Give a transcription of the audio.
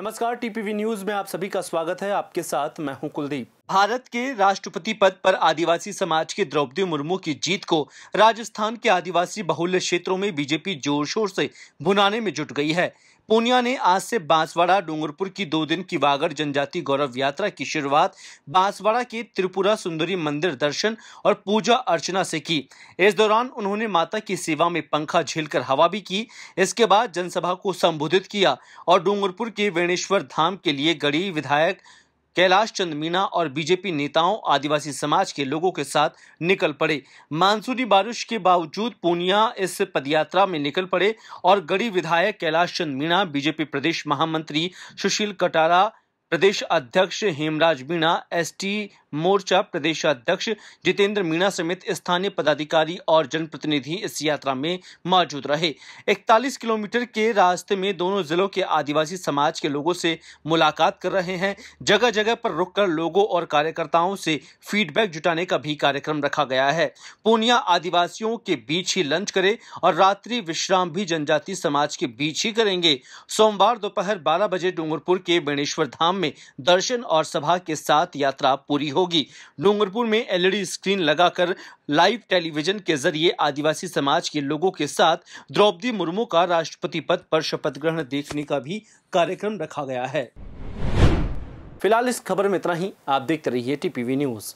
नमस्कार TPV news में आप सभी का स्वागत है आपके साथ मैं हूं कुलदीप भारत के राष्ट्रपति पद पर आदिवासी समाज के द्रौपदी मुर्मू की जीत को राजस्थान के आदिवासी बहुल्य क्षेत्रों में बीजेपी जोर शोर से भुनाने में जुट गई है पूनिया ने आज से बांसवाड़ा डूंगरपुर की दो दिन की वागर जनजाति गौरव यात्रा की शुरुआत बांसवाड़ा के त्रिपुरा सुंदरी मंदिर दर्शन और पूजा अर्चना से की इस दौरान उन्होंने माता की सेवा में पंखा झेलकर हवा भी की इसके बाद जनसभा को संबोधित किया और डूंगरपुर के वेणेश्वर धाम के लिए गढ़ी विधायक कैलाश चंद मीणा और बीजेपी नेताओं आदिवासी समाज के लोगों के साथ निकल पड़े मानसूनी बारिश के बावजूद पूर्णिया इस पदयात्रा में निकल पड़े और गढ़ी विधायक कैलाश चंद मीणा बीजेपी प्रदेश महामंत्री सुशील कटारा प्रदेश अध्यक्ष हेमराज मीणा एसटी मोर्चा प्रदेशाध्यक्ष जितेंद्र मीणा समेत स्थानीय पदाधिकारी और जनप्रतिनिधि इस यात्रा में मौजूद रहे 41 किलोमीटर के रास्ते में दोनों जिलों के आदिवासी समाज के लोगों से मुलाकात कर रहे हैं जगह जगह पर रुककर लोगों और कार्यकर्ताओं से फीडबैक जुटाने का भी कार्यक्रम रखा गया है पूर्णिया आदिवासियों के बीच ही लंच करे और रात्रि विश्राम भी जनजाति समाज के बीच ही करेंगे सोमवार दोपहर बारह बजे डूंगरपुर के बेणेश्वर धाम में दर्शन और सभा के साथ यात्रा पूरी हो होगी डूंगरपुर में एलईडी स्क्रीन लगाकर लाइव टेलीविजन के जरिए आदिवासी समाज के लोगों के साथ द्रौपदी मुर्मू का राष्ट्रपति पद पर शपथ ग्रहण देखने का भी कार्यक्रम रखा गया है फिलहाल इस खबर में इतना ही आप देखते रहिए टीपीवी न्यूज